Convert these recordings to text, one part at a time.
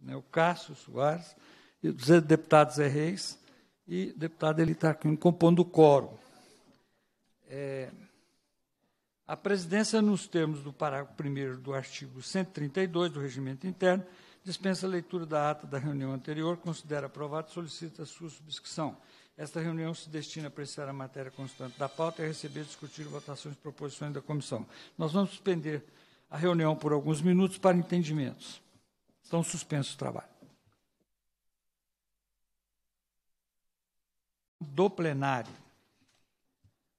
né, o Cássio Soares, e deputados deputado Zé Reis, e o deputado ele compondo o quórum. É, a presidência, nos termos do parágrafo 1 do artigo 132 do Regimento Interno, dispensa a leitura da ata da reunião anterior, considera aprovada e solicita a sua subscrição. Esta reunião se destina a apreciar a matéria constante da pauta e a receber, discutir votações e proposições da comissão. Nós vamos suspender a reunião por alguns minutos para entendimentos estão suspensos o trabalho. Do plenário,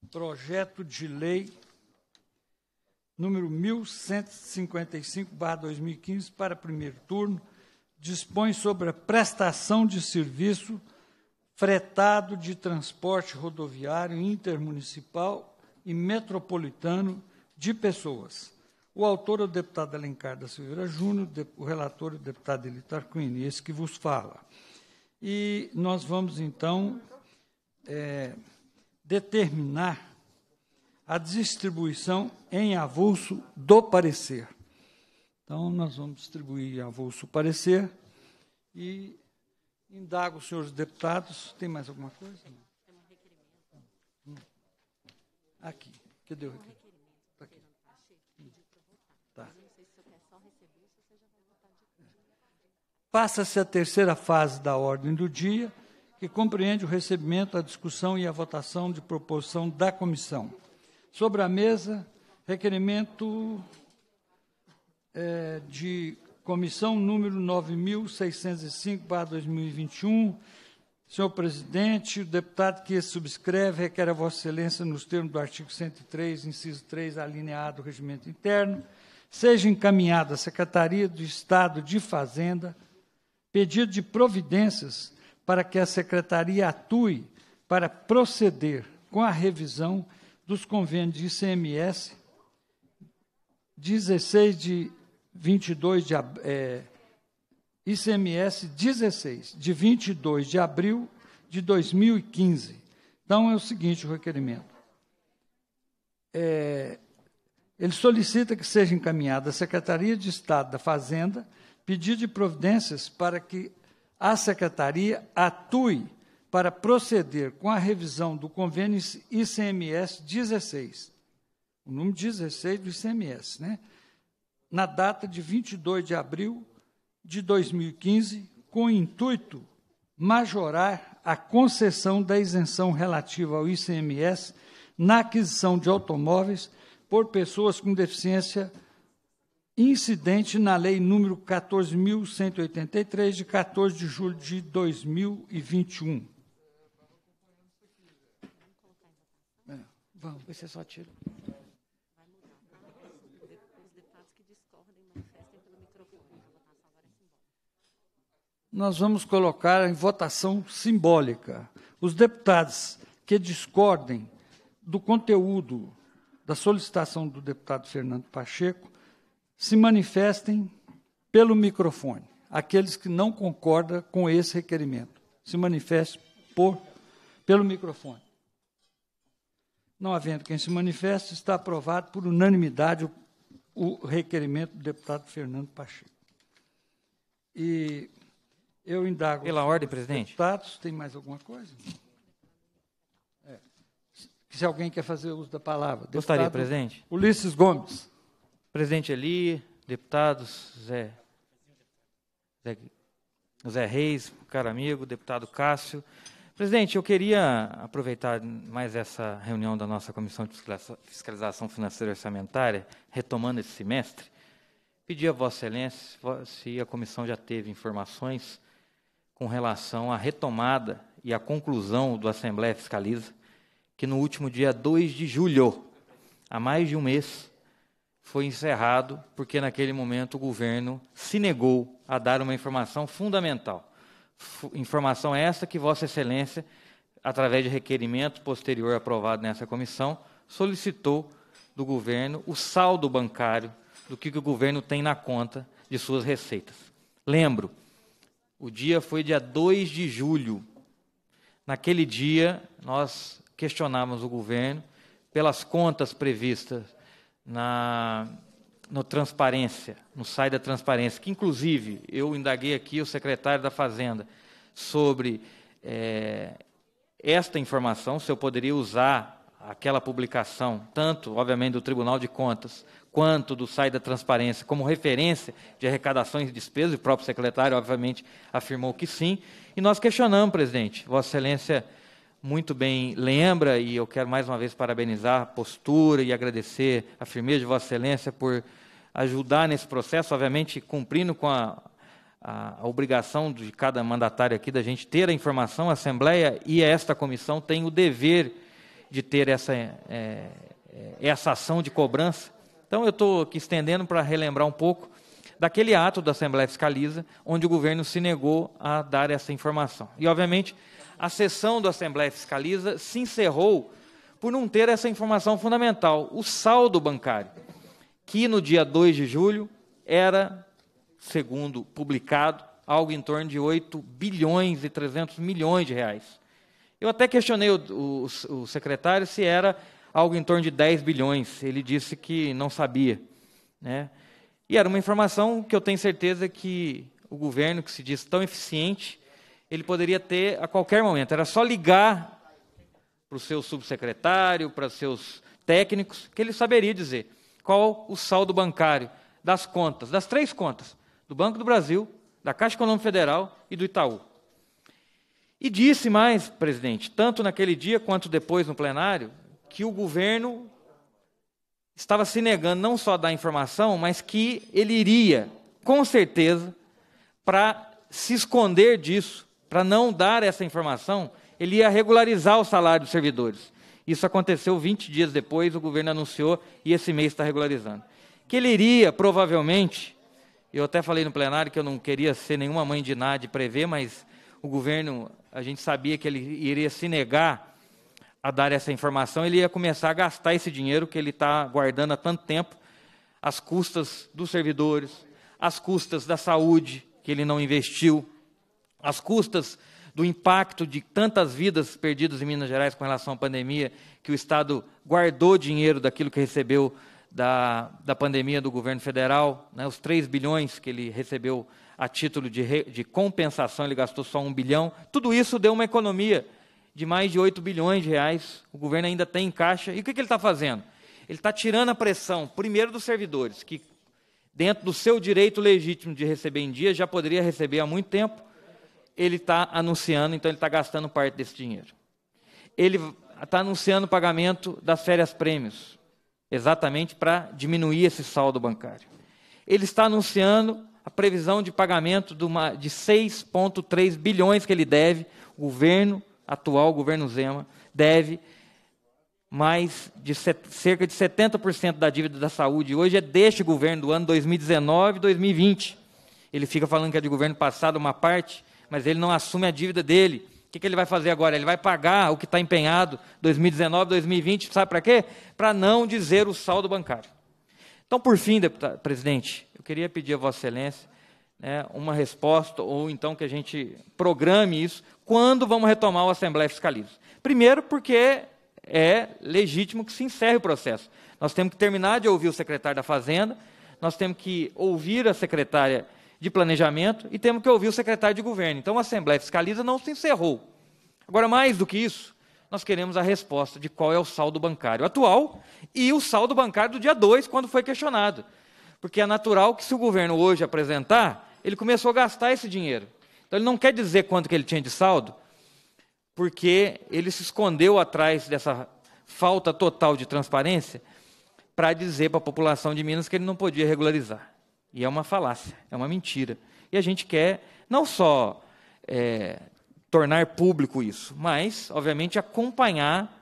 projeto de lei número 1155/2015 para primeiro turno, dispõe sobre a prestação de serviço fretado de transporte rodoviário intermunicipal e metropolitano de pessoas o autor é o deputado Alencar da Silveira Júnior, o relator é o deputado Elitar esse que vos fala. E nós vamos, então, é, determinar a distribuição em avulso do parecer. Então, nós vamos distribuir em avulso o parecer e indago os senhores deputados. Tem mais alguma coisa? Hum. Aqui. Cadê o requerimento? Né? Passa-se a terceira fase da ordem do dia, que compreende o recebimento, a discussão e a votação de proposição da comissão. Sobre a mesa, requerimento é, de comissão número 9605/2021. Senhor presidente, o deputado que subscreve requer a vossa excelência nos termos do artigo 103, inciso 3, alineado do regimento interno, seja encaminhado à Secretaria do Estado de Fazenda pedido de providências para que a Secretaria atue para proceder com a revisão dos convênios de ICMS 16 de 22 de é, ICMS 16 de 22 de abril de 2015. Então é o seguinte o requerimento. É, ele solicita que seja encaminhada à Secretaria de Estado da Fazenda pedido de providências para que a Secretaria atue para proceder com a revisão do convênio ICMS 16, o número 16 do ICMS, né? na data de 22 de abril de 2015, com o intuito majorar a concessão da isenção relativa ao ICMS na aquisição de automóveis por pessoas com deficiência incidente na Lei número 14.183, de 14 de julho de 2021. É, vamos, você só tira. Nós vamos colocar em votação simbólica. Os deputados que discordem do conteúdo da solicitação do deputado Fernando Pacheco, se manifestem pelo microfone. Aqueles que não concordam com esse requerimento, se manifestem por, pelo microfone. Não havendo quem se manifeste, está aprovado por unanimidade o, o requerimento do deputado Fernando Pacheco. E eu indago. Pela ordem, presidente. Deputados, tem mais alguma coisa? se alguém quer fazer uso da palavra. Deputado Gostaria, presidente. Ulisses Gomes. Presidente Eli, deputados Zé, Zé, Zé Reis, caro amigo, deputado Cássio. Presidente, eu queria aproveitar mais essa reunião da nossa Comissão de Fiscalização Financeira e Orçamentária, retomando esse semestre, pedir a Vossa Excelência se a comissão já teve informações com relação à retomada e à conclusão do Assembleia Fiscaliza que no último dia 2 de julho, há mais de um mês, foi encerrado porque naquele momento o governo se negou a dar uma informação fundamental. Informação essa que Vossa Excelência, através de requerimento posterior aprovado nessa comissão, solicitou do governo o saldo bancário do que o governo tem na conta de suas receitas. Lembro, o dia foi dia 2 de julho. Naquele dia, nós questionávamos o governo pelas contas previstas na no Transparência, no site da Transparência, que inclusive eu indaguei aqui o secretário da Fazenda sobre é, esta informação, se eu poderia usar aquela publicação, tanto, obviamente, do Tribunal de Contas, quanto do site da Transparência, como referência de arrecadações e despesas, o próprio secretário, obviamente, afirmou que sim. E nós questionamos, presidente, Vossa Excelência muito bem lembra, e eu quero mais uma vez parabenizar a postura e agradecer a firmeza de Vossa Excelência por ajudar nesse processo, obviamente cumprindo com a, a, obrigação de cada mandatário aqui da gente ter a informação, a Assembleia e esta comissão tem o dever de ter essa, é, é, essa ação de cobrança. Então, eu estou aqui estendendo para relembrar um pouco daquele ato da Assembleia Fiscaliza, onde o governo se negou a dar essa informação. E, obviamente, a sessão da Assembleia Fiscaliza se encerrou por não ter essa informação fundamental, o saldo bancário, que no dia 2 de julho era, segundo publicado, algo em torno de 8 bilhões e 300 milhões de reais. Eu até questionei o, o, o secretário se era algo em torno de 10 bilhões. Ele disse que não sabia. Né? E era uma informação que eu tenho certeza que o governo, que se diz tão eficiente, ele poderia ter a qualquer momento. Era só ligar para o seu subsecretário, para seus técnicos, que ele saberia dizer qual o saldo bancário das contas, das três contas, do Banco do Brasil, da Caixa Econômica Federal e do Itaú. E disse mais, presidente, tanto naquele dia quanto depois no plenário, que o governo estava se negando não só da informação, mas que ele iria, com certeza, para se esconder disso, para não dar essa informação, ele ia regularizar o salário dos servidores. Isso aconteceu 20 dias depois, o governo anunciou e esse mês está regularizando. Que ele iria, provavelmente, eu até falei no plenário que eu não queria ser nenhuma mãe de nada de prever, mas o governo, a gente sabia que ele iria se negar a dar essa informação, ele ia começar a gastar esse dinheiro que ele está guardando há tanto tempo, às custas dos servidores, às custas da saúde, que ele não investiu, as custas do impacto de tantas vidas perdidas em Minas Gerais com relação à pandemia, que o Estado guardou dinheiro daquilo que recebeu da, da pandemia do governo federal, né, os 3 bilhões que ele recebeu a título de, re, de compensação, ele gastou só 1 bilhão, tudo isso deu uma economia de mais de 8 bilhões de reais, o governo ainda tem em caixa, e o que, que ele está fazendo? Ele está tirando a pressão, primeiro dos servidores, que dentro do seu direito legítimo de receber em dia, já poderia receber há muito tempo, ele está anunciando, então ele está gastando parte desse dinheiro. Ele está anunciando o pagamento das férias-prêmios, exatamente para diminuir esse saldo bancário. Ele está anunciando a previsão de pagamento de, de 6,3 bilhões que ele deve, o governo atual, o governo Zema, deve mais de set, cerca de 70% da dívida da saúde. Hoje é deste governo, do ano 2019 2020. Ele fica falando que é de governo passado uma parte, mas ele não assume a dívida dele. O que, que ele vai fazer agora? Ele vai pagar o que está empenhado 2019, 2020, sabe para quê? Para não dizer o saldo bancário. Então, por fim, deputado, presidente, eu queria pedir a Vossa Excelência né, uma resposta, ou então que a gente programe isso, quando vamos retomar o Assembleia Fiscaliza. Primeiro, porque é legítimo que se encerre o processo. Nós temos que terminar de ouvir o secretário da Fazenda, nós temos que ouvir a secretária de planejamento e temos que ouvir o secretário de governo. Então, a Assembleia Fiscaliza não se encerrou. Agora, mais do que isso, nós queremos a resposta de qual é o saldo bancário atual e o saldo bancário do dia 2, quando foi questionado. Porque é natural que, se o governo hoje apresentar, ele começou a gastar esse dinheiro. Então, ele não quer dizer quanto que ele tinha de saldo, porque ele se escondeu atrás dessa falta total de transparência para dizer para a população de Minas que ele não podia regularizar. E é uma falácia, é uma mentira. E a gente quer não só é, tornar público isso, mas, obviamente, acompanhar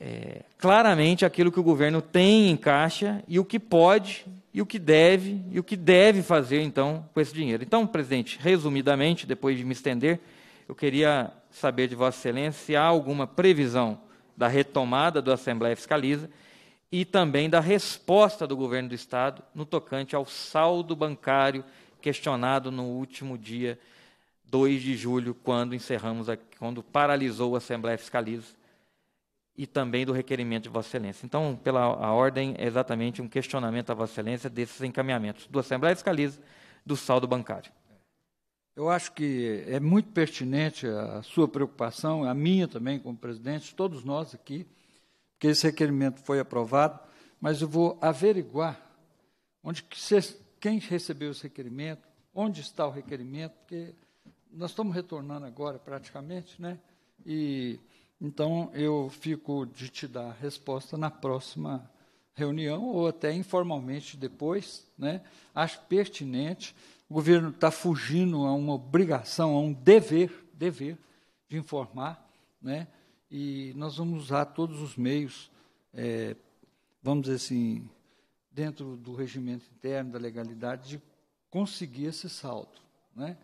é, claramente aquilo que o governo tem em caixa e o que pode e o que deve e o que deve fazer então com esse dinheiro. Então, presidente, resumidamente, depois de me estender, eu queria saber de Vossa Excelência se há alguma previsão da retomada do Assembleia Fiscaliza e também da resposta do governo do Estado no tocante ao saldo bancário questionado no último dia 2 de julho, quando encerramos, a, quando paralisou a Assembleia Fiscaliza, e também do requerimento de Vossa Excelência. Então, pela a ordem, é exatamente um questionamento à Vossa Excelência desses encaminhamentos do Assembleia Fiscaliza, do saldo bancário. Eu acho que é muito pertinente a sua preocupação, a minha também como presidente, todos nós aqui, porque esse requerimento foi aprovado, mas eu vou averiguar onde quem recebeu esse requerimento, onde está o requerimento, porque nós estamos retornando agora praticamente, né? E então eu fico de te dar a resposta na próxima reunião ou até informalmente depois, né? Acho pertinente. O governo está fugindo a uma obrigação, a um dever, dever de informar, né? e nós vamos usar todos os meios, é, vamos dizer assim, dentro do regimento interno, da legalidade, de conseguir esse saldo. Né?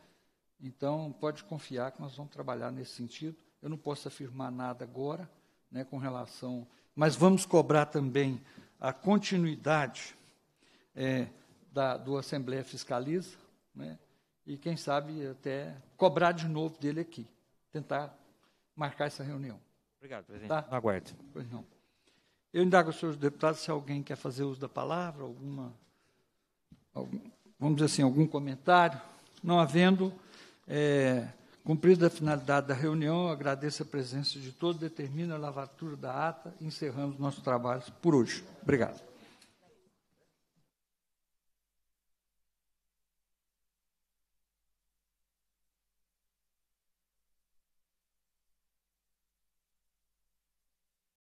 Então, pode confiar que nós vamos trabalhar nesse sentido. Eu não posso afirmar nada agora né, com relação. Mas vamos cobrar também a continuidade é, da, do Assembleia Fiscaliza, né, e quem sabe até cobrar de novo dele aqui, tentar marcar essa reunião. Obrigado, presidente. Tá? Aguarde. Pois não. Eu indago aos senhores deputados se alguém quer fazer uso da palavra, alguma, algum, vamos dizer assim, algum comentário. Não havendo, é, cumprida a finalidade da reunião, agradeço a presença de todos, determino a lavatura da ata e encerramos nossos trabalhos por hoje. Obrigado.